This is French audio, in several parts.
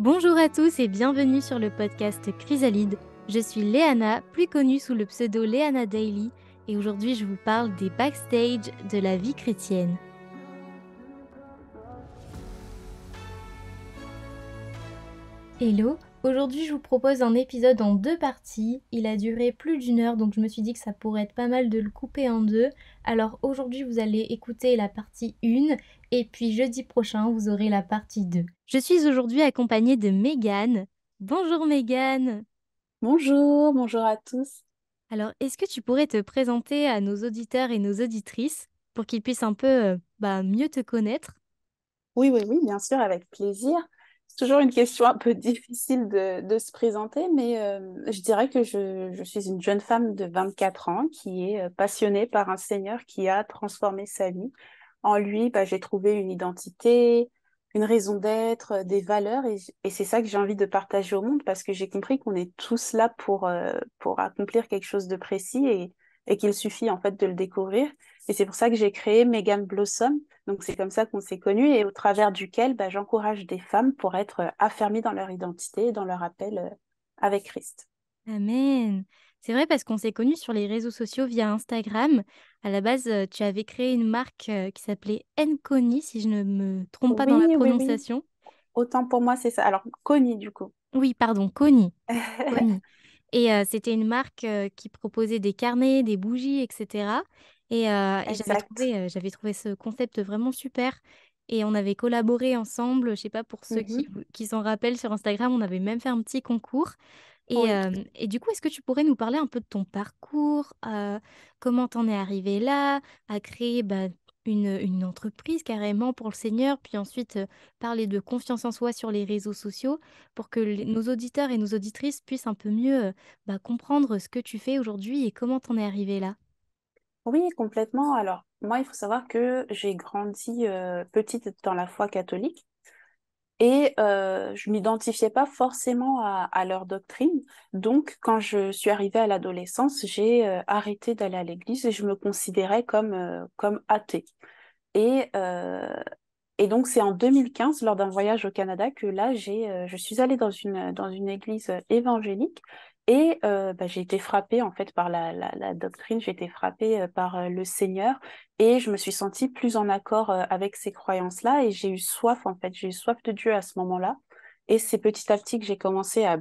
Bonjour à tous et bienvenue sur le podcast Chrysalide. Je suis Léana, plus connue sous le pseudo Léana Daily, et aujourd'hui je vous parle des backstage de la vie chrétienne. Hello, aujourd'hui je vous propose un épisode en deux parties. Il a duré plus d'une heure donc je me suis dit que ça pourrait être pas mal de le couper en deux. Alors aujourd'hui vous allez écouter la partie 1 et puis jeudi prochain, vous aurez la partie 2. Je suis aujourd'hui accompagnée de Mégane. Bonjour Mégane. Bonjour, bonjour à tous. Alors, est-ce que tu pourrais te présenter à nos auditeurs et nos auditrices pour qu'ils puissent un peu euh, bah, mieux te connaître Oui, oui, oui, bien sûr, avec plaisir. C'est toujours une question un peu difficile de, se présenter, mais euh, je dirais que je, suis une jeune femme de 24 ans qui est euh, passionnée par un Seigneur qui a transformé sa vie en lui, bah, j'ai trouvé une identité, une raison d'être, euh, des valeurs. Et, c'est ça que j'ai envie de partager au monde parce que j'ai compris qu'on est tous là pour, euh, pour accomplir quelque chose de précis et, et qu'il suffit en fait de le découvrir. Et c'est pour ça que j'ai créé Megan Blossom. Donc c'est comme ça qu'on s'est connus et au travers duquel bah, j'encourage des femmes pour être euh, affermies dans leur identité et dans leur appel avec Christ. Amen. C'est vrai parce qu'on s'est connus sur les réseaux sociaux via Instagram. À la base, euh, tu avais créé une marque euh, qui s'appelait Enconi, si je ne me trompe pas dans la prononciation. Autant pour moi, c'est ça. Alors, Coni, du coup. Oui, pardon, Coni. Et euh, c'était une marque qui proposait des carnets, des bougies, etc. Et, j'avais trouvé, ce concept vraiment super. Et on avait collaboré ensemble, je sais pas, pour ceux qui, mmh qui s'en rappellent sur Instagram, on avait même fait un petit concours. Et, et du coup, est-ce que tu pourrais nous parler un peu de ton parcours, comment comment t'en es arrivé là, à créer bah, une, une entreprise carrément pour le Seigneur, puis ensuite parler de confiance en soi sur les réseaux sociaux pour que nos auditeurs et nos auditrices puissent un peu mieux bah, comprendre ce que tu fais aujourd'hui et comment t'en es arrivé là. Oui, complètement. Alors, moi, il faut savoir que j'ai grandi petite dans la foi catholique et euh, je m'identifiais pas forcément à, leur doctrine. Donc, quand je suis arrivée à l'adolescence, j'ai euh, arrêté d'aller à l'église et je me considérais comme, euh, comme athée. Et, euh, et donc, c'est en 2015, lors d'un voyage au Canada, que là, j'ai, je suis allée dans une, dans une église évangélique et bah, j'ai été frappée en fait par la, la, doctrine, j'ai été frappée par le Seigneur et je me suis sentie plus en accord avec ces croyances-là et j'ai eu soif en fait, j'ai eu soif de Dieu à ce moment-là. Et c'est petit à petit que j'ai commencé à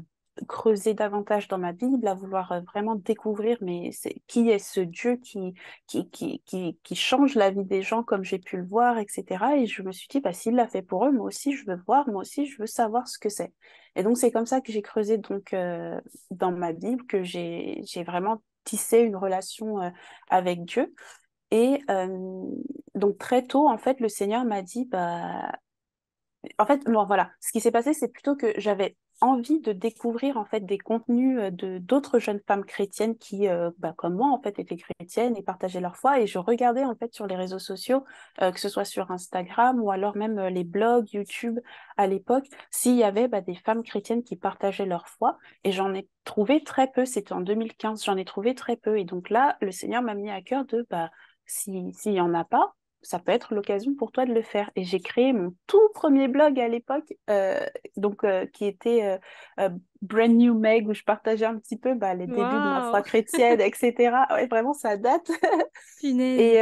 creuser davantage dans ma Bible, à vouloir euh, vraiment découvrir mais c'est qui est ce Dieu qui, qui, qui, qui, change la vie des gens comme j'ai pu le voir, etc. Et je me suis dit, bah, s'il l'a fait pour eux, moi aussi je veux voir, moi aussi je veux savoir ce que c'est. Et donc c'est comme ça que j'ai creusé donc, euh, dans ma Bible, que j'ai vraiment tissé une relation euh, avec Dieu. Et donc très tôt, en fait, le Seigneur m'a dit, bah, en fait, bon, voilà, ce qui s'est passé, c'est plutôt que j'avais envie de découvrir en fait des contenus euh, de d'autres jeunes femmes chrétiennes qui, euh, bah, comme moi en fait, étaient chrétiennes et partageaient leur foi. Et je regardais en fait sur les réseaux sociaux, euh, que ce soit sur Instagram ou alors même les blogs, YouTube à l'époque, s'il y avait bah, des femmes chrétiennes qui partageaient leur foi. Et j'en ai trouvé très peu. C'était en 2015, j'en ai trouvé très peu. Et donc là, le Seigneur m'a mis à cœur de bah, s'il n'y en a pas, ça peut être l'occasion pour toi de le faire. Et j'ai créé mon tout premier blog à l'époque, euh, donc euh, qui était euh, Brand New Meg, où je partageais un petit peu bah, les débuts de ma foi chrétienne, etc. Ouais, vraiment, ça date. et,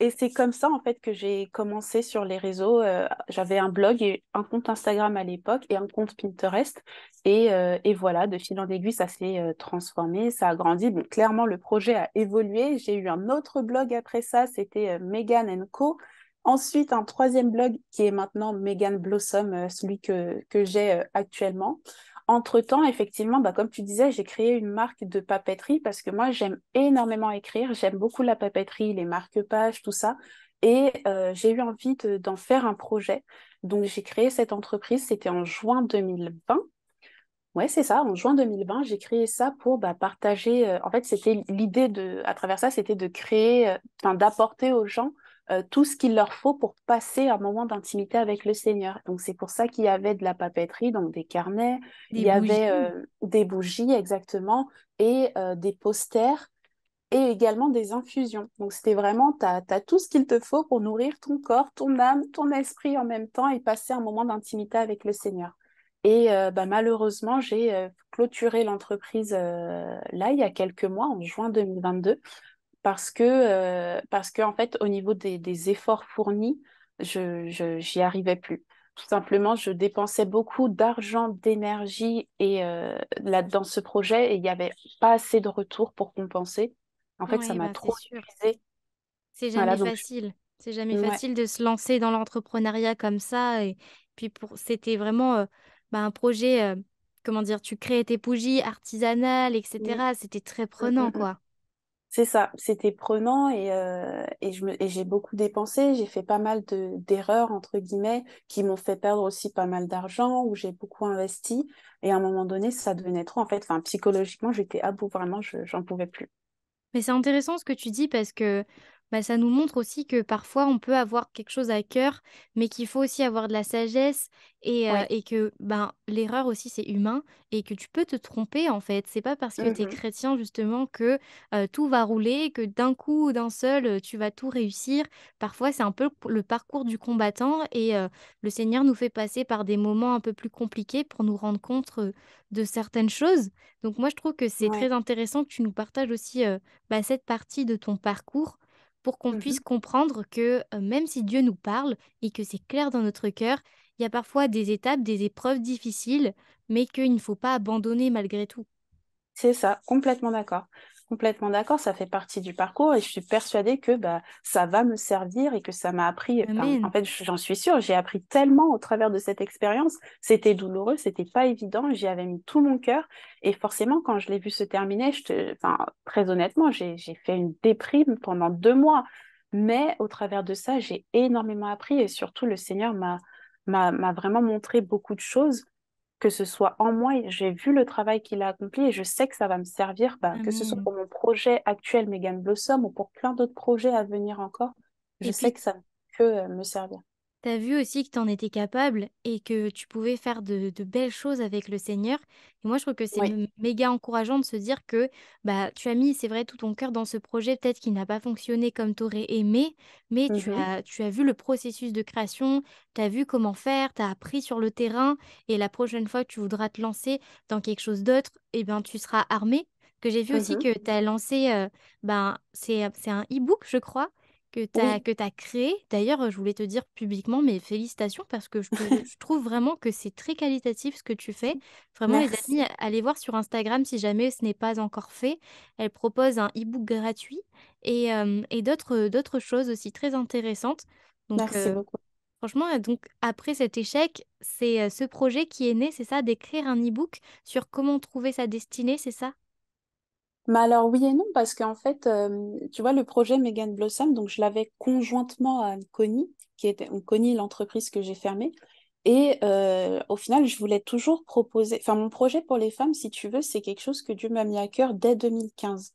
et c'est comme ça, en fait, que j'ai commencé sur les réseaux. Euh, j'avais un blog et un compte Instagram à l'époque et un compte Pinterest. Et, euh, voilà, de fil en aiguille, ça s'est euh, transformé, ça a grandi. clairement, le projet a évolué. J'ai eu un autre blog après ça, c'était Megan Co. Ensuite, un troisième blog qui est maintenant Megan Blossom, celui que, que j'ai actuellement. Entre-temps, effectivement, bah, comme tu disais, j'ai créé une marque de papeterie parce que moi, j'aime énormément écrire, j'aime beaucoup la papeterie, les marque-pages, tout ça. Et euh, j'ai eu envie d'en faire un projet. Donc, j'ai créé cette entreprise, c'était en juin 2020. Ouais, c'est ça. En juin 2020, j'ai créé ça pour bah, partager. Euh, en fait, c'était l'idée de, à travers ça, c'était de créer, euh, enfin, d'apporter aux gens euh, tout ce qu'il leur faut pour passer un moment d'intimité avec le Seigneur. Donc c'est pour ça qu'il y avait de la papeterie, donc des carnets, il y avait euh, des bougies exactement, et euh, des posters, et également des infusions. Donc c'était vraiment, tu as, tout ce qu'il te faut pour nourrir ton corps, ton âme, ton esprit en même temps et passer un moment d'intimité avec le Seigneur. Et bah, malheureusement, j'ai clôturé l'entreprise là il y a quelques mois, en juin 2022 parce que, euh, parce que en fait, au niveau des, efforts fournis, je j'y arrivais plus. Tout simplement, je dépensais beaucoup d'argent, d'énergie et euh, là dans ce projet, et il n'y avait pas assez de retour pour compenser. En fait, ça m'a bah, trop épuisé. C'est jamais facile. C'est jamais facile de se lancer dans l'entrepreneuriat comme ça. Et puis pour, c'était vraiment euh, bah, un projet, comment dire, tu créais tes bougies artisanales, etc. C'était très mmh, mmh, prenant, mmh. quoi. C'est ça, c'était prenant et, euh, et j'ai beaucoup dépensé. J'ai fait pas mal d'erreurs, entre guillemets, qui m'ont fait perdre aussi pas mal d'argent, où j'ai beaucoup investi. Et à un moment donné, ça devenait trop, en fait. Enfin, psychologiquement, j'étais à bout, vraiment, j'en pouvais plus. Mais c'est intéressant ce que tu dis parce que bah, ça nous montre aussi que parfois on peut avoir quelque chose à cœur, mais qu'il faut aussi avoir de la sagesse et, euh, et que ben, l'erreur aussi c'est humain et que tu peux te tromper en fait. C'est pas parce que tu es mmh chrétien justement que euh, tout va rouler, que d'un coup, ou d'un seul, euh, tu vas tout réussir. Parfois c'est un peu le parcours du combattant et le Seigneur nous fait passer par des moments un peu plus compliqués pour nous rendre compte de certaines choses. Donc moi je trouve que c'est très intéressant que tu nous partages aussi bah, cette partie de ton parcours pour qu'on mmh puisse comprendre que euh, même si Dieu nous parle et que c'est clair dans notre cœur, il y a parfois des étapes, des épreuves difficiles, mais qu'il ne faut pas abandonner malgré tout. C'est ça, complètement d'accord complètement d'accord, ça fait partie du parcours et je suis persuadée que bah, ça va me servir et que ça m'a appris. en fait, j'en suis sûre, j'ai appris tellement au travers de cette expérience. C'était douloureux, c'était pas évident, j'y avais mis tout mon cœur et forcément, quand je l'ai vu se terminer, je enfin, très honnêtement, j'ai fait une déprime pendant deux mois. Mais au travers de ça, j'ai énormément appris et surtout le Seigneur m'a vraiment montré beaucoup de choses que ce soit en moi, j'ai vu le travail qu'il a accompli et je sais que ça va me servir, bah, que ce soit mmh. pour mon projet actuel Megan Blossom ou pour plein d'autres projets à venir encore, je sais que ça peut me servir as vu aussi que tu en étais capable et que tu pouvais faire de, belles choses avec le Seigneur. Et moi, je trouve que c'est méga encourageant de se dire que bah tu as mis, c'est vrai, tout ton cœur dans ce projet, peut-être qu'il n'a pas fonctionné comme tu aurais aimé, mais mmh tu as, tu as vu le processus de création, Tu as vu comment faire, tu as appris sur le terrain, et la prochaine fois que tu voudras te lancer dans quelque chose d'autre, eh ben tu seras armé. Que j'ai vu mmh aussi que tu as lancé, euh, ben, c'est un e-book, je crois que tu as, créé. D'ailleurs, euh, je voulais te dire publiquement, mes félicitations parce que je, trouve vraiment que c'est très qualitatif ce que tu fais. Vraiment, les amis, allez voir sur Instagram si jamais ce n'est pas encore fait. Elle propose un e-book gratuit et, euh, euh, d'autres choses aussi très intéressantes. Donc, Merci beaucoup. Franchement, donc après cet échec, c'est ce projet qui est né, c'est ça, d'écrire un e-book sur comment trouver sa destinée, c'est ça mais alors oui et non, parce qu'en fait, tu vois, le projet Megan Blossom, donc je l'avais conjointement à Connie, qui était Connie, l'entreprise que j'ai fermée. Et au final, je voulais toujours proposer, enfin mon projet pour les femmes, si tu veux, c'est quelque chose que Dieu m'a mis à cœur dès 2015.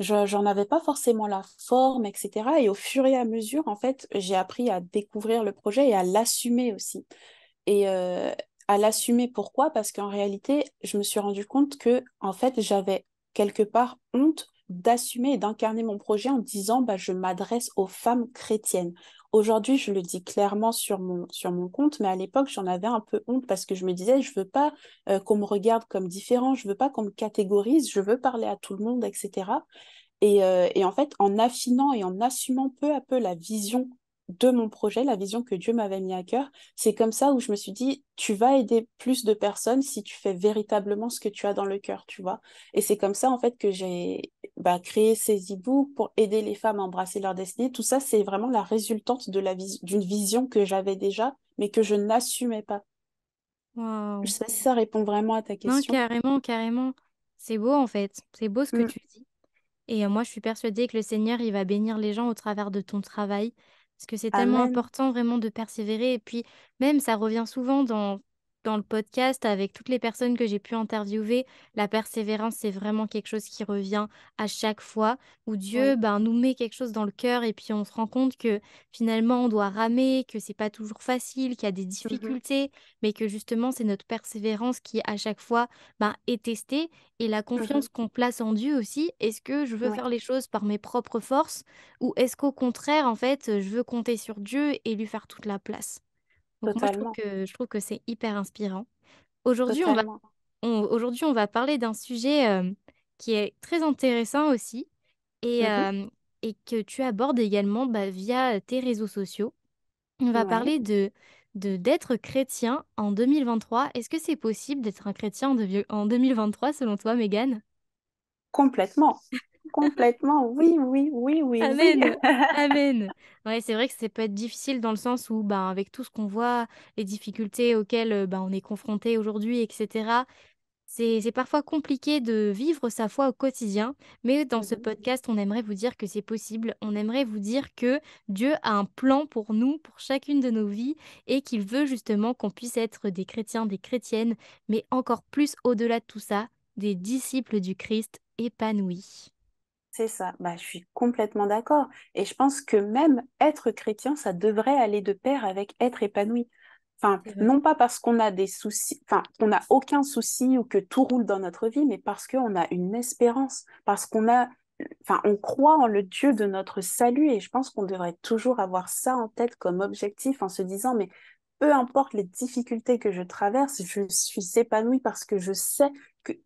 Je j'en avais pas forcément la forme, etc. Et au fur et à mesure, en fait, j'ai appris à découvrir le projet et à l'assumer aussi. Et, à l'assumer. Pourquoi Parce qu'en réalité, je me suis rendu compte que, en fait, j'avais quelque part honte d'assumer et d'incarner mon projet en disant bah, je m'adresse aux femmes chrétiennes. Aujourd'hui, je le dis clairement sur mon, sur mon compte, mais à l'époque, j'en avais un peu honte parce que je me disais, je ne veux pas euh, qu'on me regarde comme différent, je ne veux pas qu'on me catégorise, je veux parler à tout le monde, etc. Et, euh, et en fait, en affinant et en assumant peu à peu la vision de mon projet, la vision que Dieu m'avait mis à cœur. C'est comme ça où je me suis dit, tu vas aider plus de personnes si tu fais véritablement ce que tu as dans le cœur, tu vois. Et c'est comme ça, en fait, que j'ai bah, créé ces e-books pour aider les femmes à embrasser leur destinée. Tout ça, c'est vraiment la résultante de d'une vision que j'avais déjà, mais que je n'assumais pas. Je sais pas si ça répond vraiment à ta question. Non, carrément, carrément. C'est beau, en fait. C'est beau ce que mmh. tu dis. Et euh, moi, je suis persuadée que le Seigneur, il va bénir les gens au travers de ton travail. Parce que c'est tellement important vraiment de persévérer. Et puis, même, ça revient souvent dans dans le podcast, avec toutes les personnes que j'ai pu interviewer, la persévérance, c'est vraiment quelque chose qui revient à chaque fois où Dieu ben, nous met quelque chose dans le cœur et puis on se rend compte que finalement on doit ramer, que c'est pas toujours facile, qu'il y a des mmh difficultés, mais que justement c'est notre persévérance qui à chaque fois ben, est testée et la mmh confiance qu'on place en Dieu aussi. Est-ce que je veux faire les choses par mes propres forces ou est-ce qu'au contraire, en fait, je veux compter sur Dieu et lui faire toute la place? je trouve que, c'est hyper inspirant. Aujourd'hui, on va, aujourd'hui, on va parler d'un sujet qui est très intéressant aussi et, mmh et que tu abordes également bah, via tes réseaux sociaux. On va parler de d'être chrétien en 2023. Est-ce que c'est possible d'être un chrétien en, en 2023 selon toi, Mégane Complètement. Complètement, oui, oui, oui, oui. Amen, amen. c'est vrai que ça peut être difficile dans le sens où, ben, avec tout ce qu'on voit, les difficultés auxquelles euh, ben, on est confronté aujourd'hui, etc., c'est parfois compliqué de vivre sa foi au quotidien, mais dans ce podcast, on aimerait vous dire que c'est possible. On aimerait vous dire que Dieu a un plan pour nous, pour chacune de nos vies, et qu'il veut justement qu'on puisse être des chrétiens, des chrétiennes, mais encore plus au-delà de tout ça, des disciples du Christ épanouis. C'est ça, bah, je suis complètement d'accord. Et je pense que même être chrétien, ça devrait aller de pair avec être épanoui. Enfin, non pas parce qu'on a des soucis, enfin, qu'on n'a aucun souci ou que tout roule dans notre vie, mais parce qu'on a une espérance, parce qu'on a, enfin, on croit en le Dieu de notre salut. Et je pense qu'on devrait toujours avoir ça en tête comme objectif en se disant, mais peu importe les difficultés que je traverse, je suis épanoui parce que je sais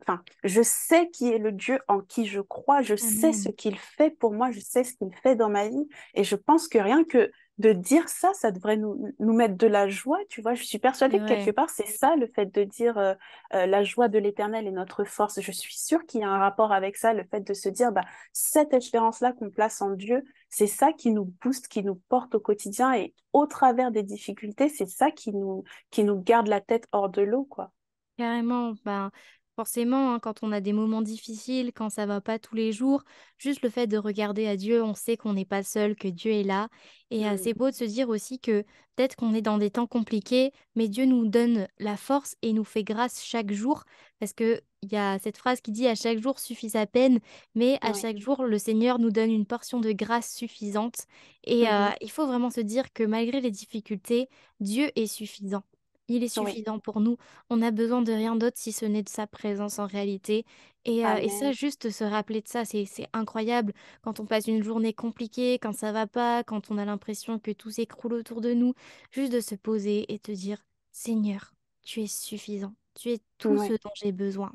enfin, je sais qui est le Dieu en qui je crois, je sais ce mmh. qu'il fait pour moi, je sais ce qu'il fait dans ma vie. Et je pense que rien que de dire ça, ça devrait nous, mettre de la joie, tu vois. Je suis persuadée que quelque part, c'est ça, le fait de dire euh, euh, la joie de l'éternel est notre force. Je suis sûre qu'il y a un rapport avec ça, le fait de se dire, bah, cette espérance-là qu'on place en Dieu, c'est ça qui nous booste, qui nous porte au quotidien et au travers des difficultés, c'est ça qui nous, qui nous garde la tête hors de l'eau, quoi. Carrément, ben, Forcément, hein, quand on a des moments difficiles, quand ça va pas tous les jours, juste le fait de regarder à Dieu, on sait qu'on n'est pas seul, que Dieu est là. Et c'est mmh. beau de se dire aussi que peut-être qu'on est dans des temps compliqués, mais Dieu nous donne la force et nous fait grâce chaque jour, parce que il y a cette phrase qui dit à chaque jour suffit sa peine, mais à chaque jour le Seigneur nous donne une portion de grâce suffisante. Et mmh il faut vraiment se dire que malgré les difficultés, Dieu est suffisant. Il est suffisant pour nous. On n'a besoin de rien d'autre si ce n'est de sa présence en réalité. Et, euh, ça, juste se rappeler de ça, c'est, incroyable. Quand on passe une journée compliquée, quand ça va pas, quand on a l'impression que tout s'écroule autour de nous, juste de se poser et te dire, Seigneur, tu es suffisant. Tu es tout ce dont j'ai besoin.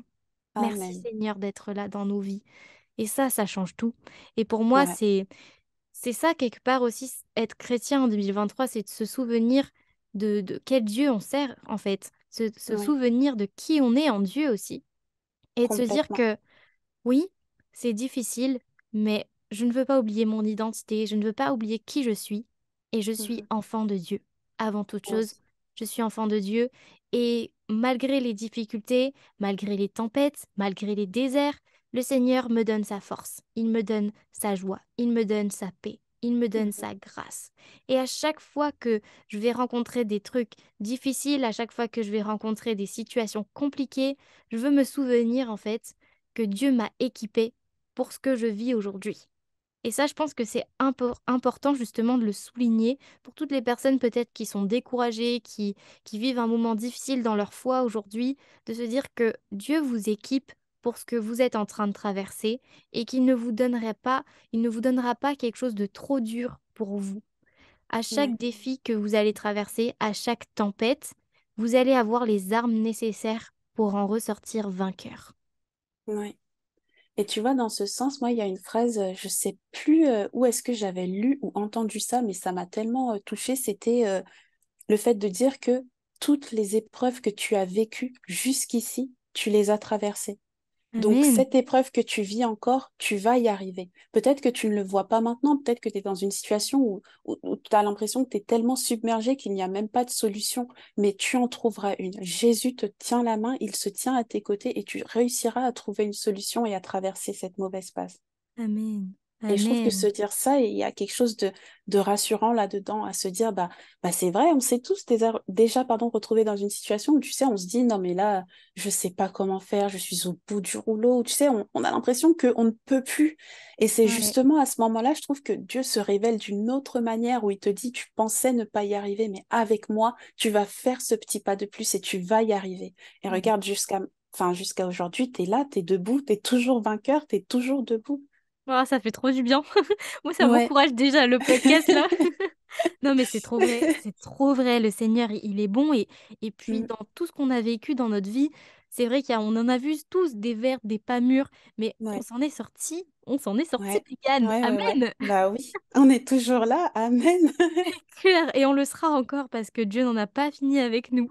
Merci Seigneur d'être là dans nos vies. Et ça, ça change tout. Et pour moi, c'est c'est ça quelque part aussi être chrétien en 2023, c'est de se souvenir de, quel Dieu on sert en fait, se, souvenir de qui on est en Dieu aussi, et de se dire que oui, c'est difficile, mais je ne veux pas oublier mon identité, je ne veux pas oublier qui je suis, et je suis mhm. enfant de Dieu. Avant toute chose, je suis enfant de Dieu, et malgré les difficultés, malgré les tempêtes, malgré les déserts, le Seigneur me donne sa force, il me donne sa joie, il me donne sa paix il me donne mmh. sa grâce. Et à chaque fois que je vais rencontrer des trucs difficiles, à chaque fois que je vais rencontrer des situations compliquées, je veux me souvenir en fait que Dieu m'a équipé pour ce que je vis aujourd'hui. Et ça, je pense que c'est important justement de le souligner pour toutes les personnes peut-être qui sont découragées, qui vivent un moment difficile dans leur foi aujourd'hui, de se dire que Dieu vous équipe pour ce que vous êtes en train de traverser et qu'il ne vous donnerait pas, il ne vous donnera pas quelque chose de trop dur pour vous. À chaque défi que vous allez traverser, à chaque tempête, vous allez avoir les armes nécessaires pour en ressortir vainqueur. Oui. Et tu vois, dans ce sens, moi, il y a une phrase, euh, je sais plus euh, où est-ce que j'avais lu ou entendu ça, mais ça m'a tellement euh, touchée, c'était le fait de dire que toutes les épreuves que tu as vécues jusqu'ici, tu les as traversées. Ah Donc cette épreuve que tu vis encore, tu vas y arriver. Peut-être que tu ne le vois pas maintenant, peut-être que tu es dans une situation où, où tu as l'impression que tu es tellement submergé qu'il n'y a même pas de solution, mais tu en trouveras une. Jésus te tient la main, il se tient à tes côtés et tu réussiras à trouver une solution et à traverser cette mauvaise passe. Amen. Et je trouve que se dire ça, il y a quelque chose de, rassurant là-dedans, à se dire, bah, bah c'est vrai, on s'est tous déjà, déjà retrouvés dans une situation où, tu sais, on se dit, non, mais là, je ne sais pas comment faire, je suis au bout du rouleau, tu sais, on, a l'impression qu'on ne peut plus. Et c'est justement à ce moment-là, je trouve que Dieu se révèle d'une autre manière où il te dit, tu pensais ne pas y arriver, mais avec moi, tu vas faire ce petit pas de plus et tu vas y arriver. Et regarde, jusqu'à enfin, jusqu'à aujourd'hui, tu es là, tu es debout, tu es toujours vainqueur, tu es toujours debout. Ah, ça fait trop du bien. Moi, ça m'encourage déjà le podcast là. non, mais c'est trop vrai. C'est trop vrai. Le Seigneur, il est bon. Et, et puis, mm. dans tout ce qu'on a vécu dans notre vie, c'est vrai qu'on en a vu tous des verts, des pas mûrs, mais on s'en est sorti. On s'en est sorti, ouais. Amen. Bah oui, on est toujours là. Amen. et on le sera encore parce que Dieu n'en a pas fini avec nous.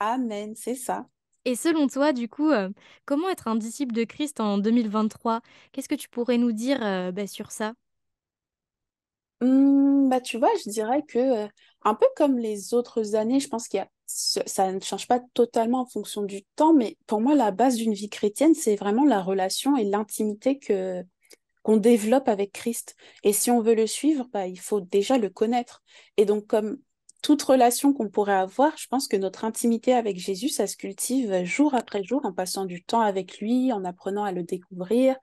Amen, c'est ça. Et selon toi, du coup, euh, comment être un disciple de Christ en 2023? Qu'est-ce que tu pourrais nous dire euh, bah, sur ça? Mmh, bah, tu vois, je dirais que, euh, un peu comme les autres années, je pense qu'il y a, ça ne change pas totalement en fonction du temps, mais pour moi, la base d'une vie chrétienne, c'est vraiment la relation et l'intimité que, qu'on développe avec Christ. Et si on veut le suivre, bah, il faut déjà le connaître. Et donc, comme toute relation qu'on pourrait avoir, je pense que notre intimité avec Jésus, ça se cultive euh, jour après jour en passant du temps avec lui, en apprenant à le découvrir.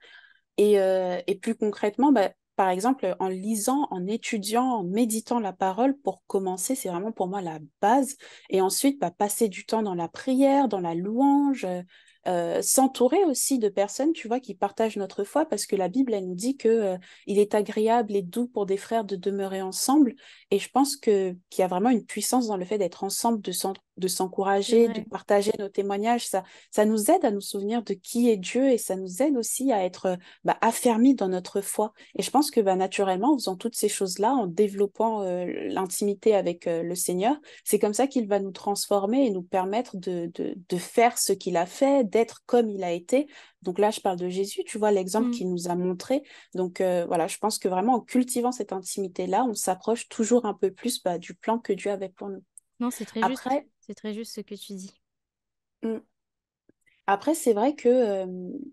Et, euh, plus concrètement, bah, par exemple, en lisant, en étudiant, en méditant la parole, pour commencer, c'est vraiment pour moi la base. Et ensuite, bah, passer du temps dans la prière, dans la louange, euh, euh, s'entourer aussi de personnes, tu vois, qui partagent notre foi, parce que la Bible, elle nous dit que euh, il est agréable et doux pour des frères de demeurer ensemble. Et je pense que qu'il y a vraiment une puissance dans le fait d'être ensemble, de de s'encourager, de partager nos témoignages, ça, ça nous aide à nous souvenir de qui est Dieu et ça nous aide aussi à être euh, bah, affermis dans notre foi. Et je pense que bah, naturellement, en faisant toutes ces choses-là, en développant euh, l'intimité avec euh, le Seigneur, c'est comme ça qu'il va nous transformer et nous permettre de, de, faire ce qu'il a fait, d'être comme il a été. Donc là, je parle de Jésus, tu vois l'exemple mmh. qu'il nous a montré. Donc voilà, je pense que vraiment en cultivant cette intimité-là, on s'approche toujours un peu plus bah, du plan que Dieu avait pour nous. Non, c'est très Après, c'est très juste ce que tu dis. Mm. Après, c'est vrai que,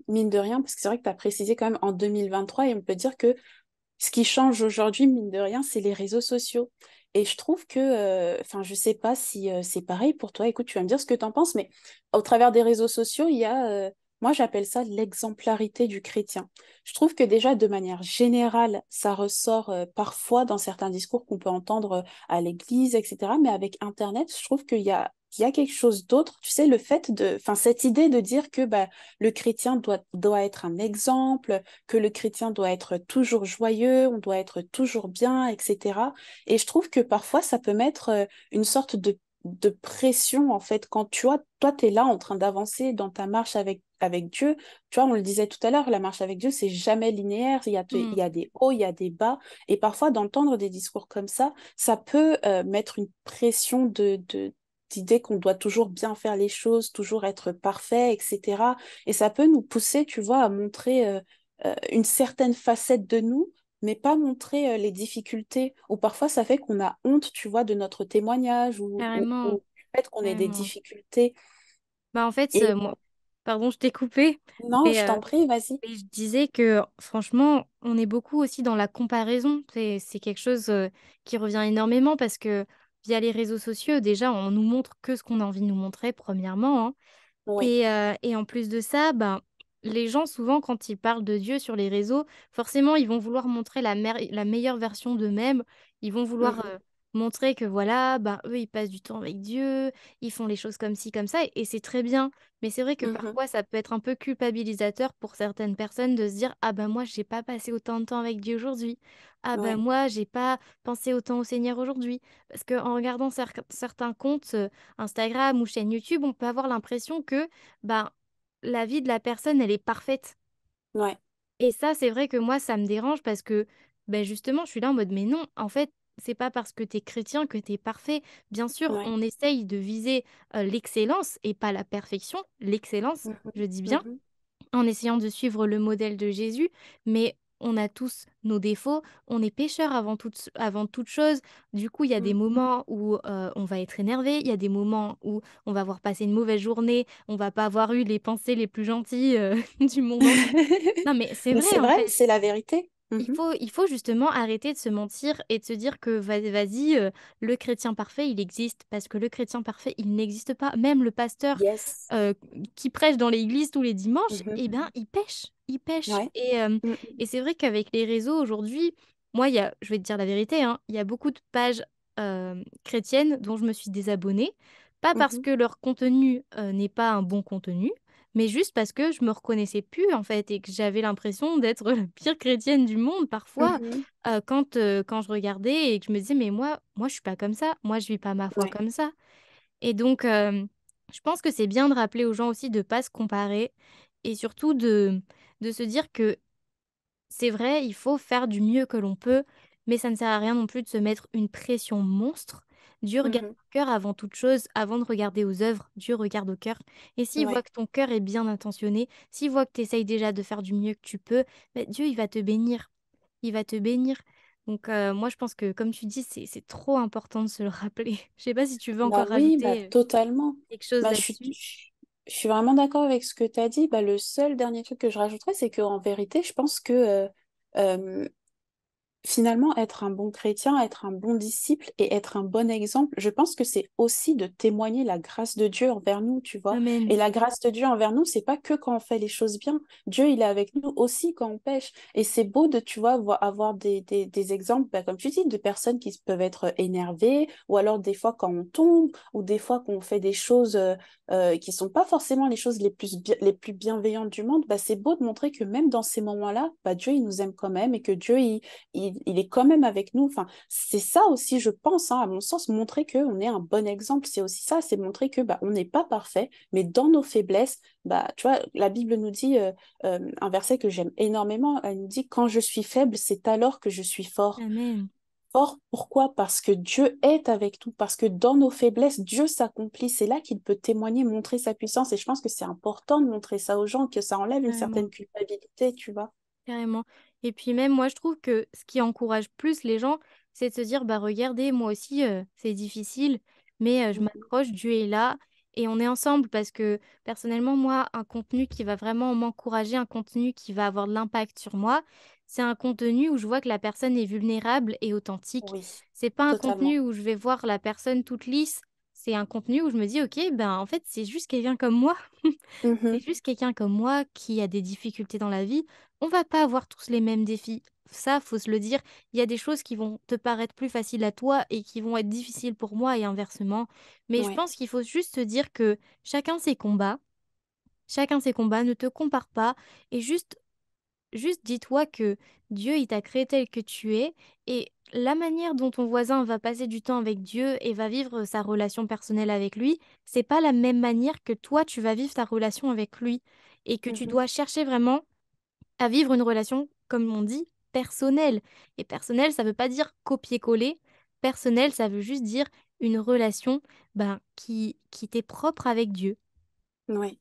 mine de rien, parce que c'est vrai que tu as précisé quand même en 2023, et on peut dire que ce qui change aujourd'hui, mine de rien, c'est les réseaux sociaux. Et je trouve que, enfin, je je sais pas si c'est pareil pour toi. Écoute, tu vas me dire ce que tu en penses, mais au travers des réseaux sociaux, il y a moi, j'appelle ça l'exemplarité du chrétien. Je trouve que déjà, de manière générale, ça ressort euh, parfois dans certains discours qu'on peut entendre euh, à l'église, etc. Mais avec Internet, je trouve qu'il y a quelque chose d'autre, tu sais, le fait de, enfin, cette idée de dire que bah, le chrétien doit, doit être un exemple, que le chrétien doit être toujours joyeux, on doit être toujours bien, etc. Et je trouve que parfois, ça peut mettre euh, une sorte de de pression en fait quand tu vois toi tu es là en train d'avancer dans ta marche avec avec Dieu tu vois on le disait tout à l'heure la marche avec Dieu c'est jamais linéaire il y a mm. il y a des hauts il y a des bas et parfois d'entendre des discours comme ça ça peut euh, mettre une pression de, de d'idée qu'on doit toujours bien faire les choses toujours être parfait etc et ça peut nous pousser tu vois à montrer euh, euh, une certaine facette de nous mais pas montrer euh, les difficultés. Ou parfois, ça fait qu'on a honte, tu vois, de notre témoignage ou, Carrément. être qu'on ait des difficultés. Bah, en fait, moi... Pardon, je t'ai coupé. Non, je t'en euh, prie, vas-y. je disais que franchement, on est beaucoup aussi dans la comparaison. C'est quelque chose euh, qui revient énormément parce que via les réseaux sociaux, déjà, on nous montre que ce qu'on a envie de nous montrer, premièrement. Hein. Et, en plus de ça, ben, les gens, souvent, quand ils parlent de Dieu sur les réseaux, forcément, ils vont vouloir montrer la, meilleure version d'eux-mêmes. Ils vont vouloir mmh. montrer que, voilà, bah eux, ils passent du temps avec Dieu, ils font les choses comme ci, comme ça, et, c'est très bien. Mais c'est vrai que mmh parfois, ça peut être un peu culpabilisateur pour certaines personnes de se dire Ah ben moi, je n'ai pas passé autant de temps avec Dieu aujourd'hui. Ah ben moi, n'ai pas pensé autant au Seigneur aujourd'hui. Parce qu'en regardant certains comptes Instagram ou chaîne YouTube, on peut avoir l'impression que, ben, la vie de la personne, elle est parfaite. Ouais. Et ça, c'est vrai que moi, ça me dérange parce que ben justement, je suis là en mode, mais non, en fait, c'est pas parce que tu es chrétien que tu es parfait. Bien sûr, on essaye de viser euh, l'excellence et pas la perfection, l'excellence, mm, mm, je dis mm, bien, en essayant de suivre le modèle de Jésus, mais on a tous nos défauts, on est pêcheur avant toute, avant toute chose. Du coup, il y a des mmh moments où on va être énervé, il y a des moments où on va avoir passé une mauvaise journée, on va pas avoir eu les pensées les plus gentilles du monde. non, mais c'est vrai. c'est la vérité. Il, mmh faut, il faut justement arrêter de se mentir et de se dire que vas-y, euh, le chrétien parfait, il existe, parce que le chrétien parfait, il n'existe pas. Même le pasteur euh, qui prêche dans l'église tous les dimanches, mmh eh mmh ben, il pêche, il pêche. Et, euh, c'est vrai qu'avec les réseaux aujourd'hui, moi, y a, je vais te dire la vérité, hein, il y a beaucoup de pages chrétiennes dont je me suis désabonnée, pas parce que leur contenu n'est pas un bon contenu, mais juste parce que je me reconnaissais plus en fait et que j'avais l'impression d'être la pire chrétienne du monde mmh parfois quand, quand je regardais et que je me disais mais moi moi je suis pas comme ça, moi je vis pas ma foi comme ça. Et donc je pense que c'est bien de rappeler aux gens aussi de pas se comparer et surtout de de se dire que c'est vrai, il faut faire du mieux que l'on peut, mais ça ne sert à rien non plus de se mettre une pression monstre Dieu mmh regarde au cœur avant toute chose, avant de regarder aux œuvres, Dieu regarde au cœur. Et s'il voit que ton cœur est bien intentionné, s'il voit que tu essayes déjà de faire du mieux que tu peux, bah, Dieu, il va te bénir. Il va te bénir. Donc, euh, moi, je pense que, comme tu dis, c'est trop important de se le rappeler. je sais pas si tu veux bah encore oui, bah euh, totalement. quelque chose je, suis, je, suis vraiment d'accord avec ce que tu as dit. le seul dernier truc que je rajouterais, c'est qu'en vérité, je pense que euh, finalement, être un bon chrétien, être un bon disciple et être un bon exemple, je pense que c'est aussi de témoigner la grâce de Dieu envers nous, tu vois. Et la grâce de Dieu envers nous, c'est pas que quand on fait les choses bien. Dieu, il est avec nous aussi quand on pêche. Et c'est beau de, tu vois, avoir des, des, des exemples, bah, comme tu dis, de personnes qui peuvent être euh, énervées, ou alors des fois quand on tombe, ou des fois qu'on fait des choses euh, euh, qui sont pas forcément les choses les plus, les plus bienveillantes du monde, bah, c'est beau de montrer que même dans ces moments-là, bah, Dieu, il nous aime quand même et que Dieu, il il, est quand même avec nous. Enfin, c'est ça aussi, je pense, hein, à mon sens, montrer qu'on est un bon exemple, c'est aussi ça, c'est montrer que bah, on n'est pas parfait, mais dans nos faiblesses, bah, tu vois, la Bible nous dit euh, euh, un verset que j'aime énormément, elle nous dit, quand je suis faible, c'est alors que je suis fort. Fort pourquoi Parce que Dieu est avec nous, parce que dans nos faiblesses, Dieu s'accomplit. C'est là qu'il peut témoigner, montrer sa puissance. Et je pense que c'est important de montrer ça aux gens, que ça enlève une certaine culpabilité, tu vois. Carrément. Et puis même moi, je trouve que ce qui encourage plus les gens, c'est de se dire, bah regardez, moi aussi, euh, c'est difficile, mais euh, je mmh m'accroche, Dieu est là et on est ensemble parce que personnellement, moi, un contenu qui va vraiment m'encourager, un contenu qui va avoir de l'impact sur moi, c'est un contenu où je vois que la personne est vulnérable et authentique. Ce c'est pas un contenu où je vais voir la personne toute lisse. C'est un contenu où je me dis, ok, ben en fait, c'est juste quelqu'un comme moi. Mmh c'est juste quelqu'un comme moi qui a des difficultés dans la vie on va pas avoir tous les mêmes défis. Ça, faut se le dire, il y a des choses qui vont te paraître plus faciles à toi et qui vont être difficiles pour moi et inversement. Mais je pense qu'il faut juste se dire que chacun ses combats, chacun ses combats, ne te compare pas et juste juste dis-toi que Dieu, il t'a créé tel que tu es, et la manière dont ton voisin va passer du temps avec Dieu et va vivre sa relation personnelle avec lui, c'est pas la même manière que toi, tu vas vivre ta relation avec lui, et que tu mmh dois chercher vraiment à vivre une relation, comme on dit, personnelle. Et personnelle, ça ne veut pas dire copier-coller. Personnel, ça veut juste dire une relation ben, qui, qui t'est propre avec Dieu. Oui,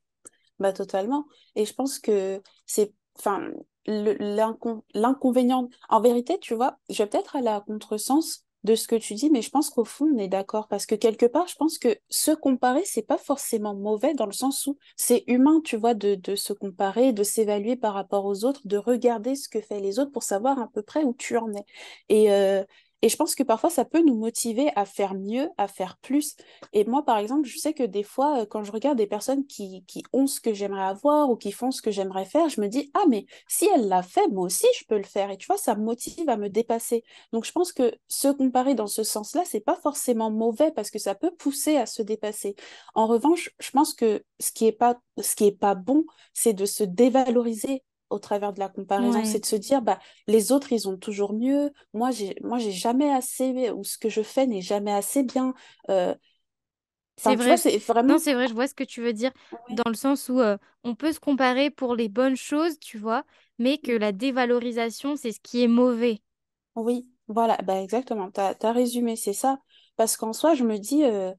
bah, totalement. Et je pense que c'est. Enfin, l'inconvénient. En vérité, tu vois, je vais peut-être aller à contresens de ce que tu dis, mais je pense qu'au fond, on est d'accord parce que quelque part, je pense que se comparer, c'est pas forcément mauvais dans le sens où c'est humain, tu vois, de, se comparer, de s'évaluer par rapport aux autres, de regarder ce que font les autres pour savoir à peu près où tu en es. Et, euh, et je pense que parfois, ça peut nous motiver à faire mieux, à faire plus. Et moi, par exemple, je sais que des fois, euh, quand je regarde des personnes qui, ont ce que j'aimerais avoir ou qui font ce que j'aimerais faire, je me dis, ah, mais si elle l'a fait, moi aussi, je peux le faire. Et tu vois, ça me motive à me dépasser. Donc, je pense que se comparer dans ce sens-là, c'est pas forcément mauvais parce que ça peut pousser à se dépasser. En revanche, je pense que ce qui est pas, ce qui est pas bon, c'est de se dévaloriser au travers de la comparaison, c'est de se dire bah les autres ils ont toujours mieux, moi j'ai moi j'ai jamais assez ou ce que je fais n'est jamais assez bien. Euh, c'est vrai. C'est vraiment... Non, c'est vrai. Je vois ce que tu veux dire dans le sens où euh, on peut se comparer pour les bonnes choses, tu vois, mais que la dévalorisation c'est ce qui est mauvais. Oui, voilà, bah exactement. Tu as, résumé, c'est ça. Parce qu'en soi, je me dis, euh,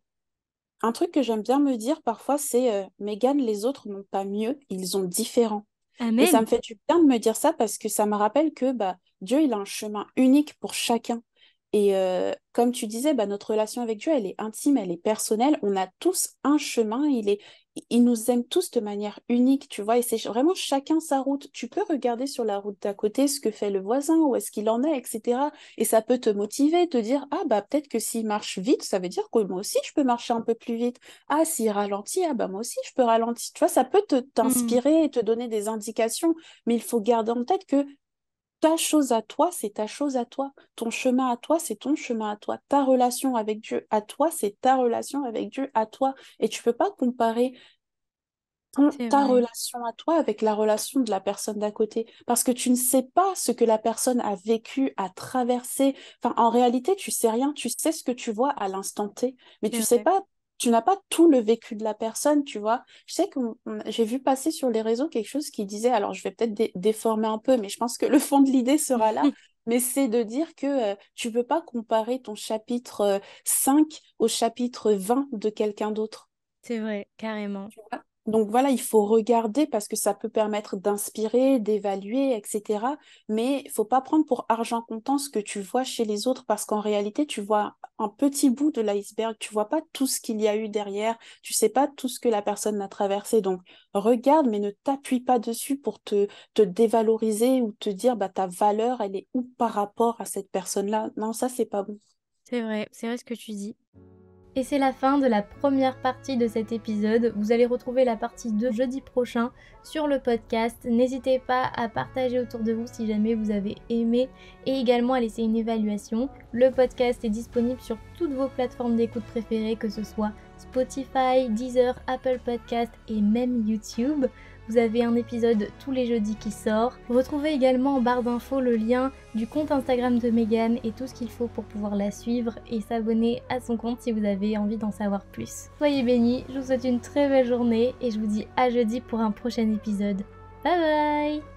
un truc que j'aime bien me dire parfois, c'est Mégane, les autres n'ont pas mieux, ils ont différent. Et ça me fait du bien de me dire ça parce que ça me rappelle que bah, Dieu, il a un chemin unique pour chacun. Et euh, comme tu disais, bah, notre relation avec Dieu, elle est intime, elle est personnelle. On a tous un chemin. Il est, ils nous aiment tous de manière unique, tu vois, et c'est vraiment chacun sa route. Tu peux regarder sur la route d'à côté ce que fait le voisin, où est-ce qu'il en est, etc. Et ça peut te motiver, te dire, ah bah peut-être que s'il marche vite, ça veut dire que moi aussi je peux marcher un peu plus vite. Ah, s'il ralentit, ah bah moi aussi je peux ralentir. Tu vois, ça peut mmh. t'inspirer et te donner des indications, mais il faut garder en tête que ta chose à toi, c'est ta chose à toi. Ton chemin à toi, c'est ton chemin à toi. Ta relation avec Dieu à toi, c'est ta relation avec Dieu à toi. Et tu ne peux pas comparer ta relation à toi avec la relation de la personne d'à côté parce que tu ne sais pas ce que la personne a vécu, a traversé. Enfin, en réalité, tu sais rien. Tu sais ce que tu vois à l'instant T, mais tu ne sais pas tu n'as pas tout le vécu de la personne, tu vois. Je sais que j'ai vu passer sur les réseaux quelque chose qui disait, alors je vais peut-être déformer un peu, mais je pense que le fond de l'idée sera là. mais c'est de dire que tu euh, tu peux pas comparer ton chapitre 5 euh, au chapitre 20 de quelqu'un d'autre. C'est vrai, carrément. Tu vois donc voilà, il faut regarder parce que ça peut permettre d'inspirer, d'évaluer, etc. Mais il faut pas prendre pour argent comptant ce que tu vois chez les autres parce qu'en réalité, tu vois un petit bout de l'iceberg, tu vois pas tout ce qu'il y a eu derrière, tu sais pas tout ce que la personne a traversé. Donc regarde, mais ne t'appuie pas dessus pour te, te dévaloriser ou te dire bah ta valeur, elle est où par rapport à cette personne-là. Non, ça c'est pas bon. C'est vrai, c'est vrai ce que tu dis. Et c'est la fin de la première partie de cet épisode. Vous allez retrouver la partie 2 jeudi prochain sur le podcast. N'hésitez pas à partager autour de vous si jamais vous avez aimé et également à laisser une évaluation. Le podcast est disponible sur toutes vos plateformes d'écoute préférées, que ce soit Spotify, Deezer, Apple Podcast et même YouTube. Vous avez un épisode tous les jeudis qui sort. retrouvez également en barre d'infos le lien du compte Instagram de Megan et tout ce qu'il faut pour pouvoir la suivre et s'abonner à son compte si vous avez envie d'en savoir plus. Soyez bénis, je vous souhaite une très belle journée et je vous dis à jeudi pour un prochain épisode. Bye bye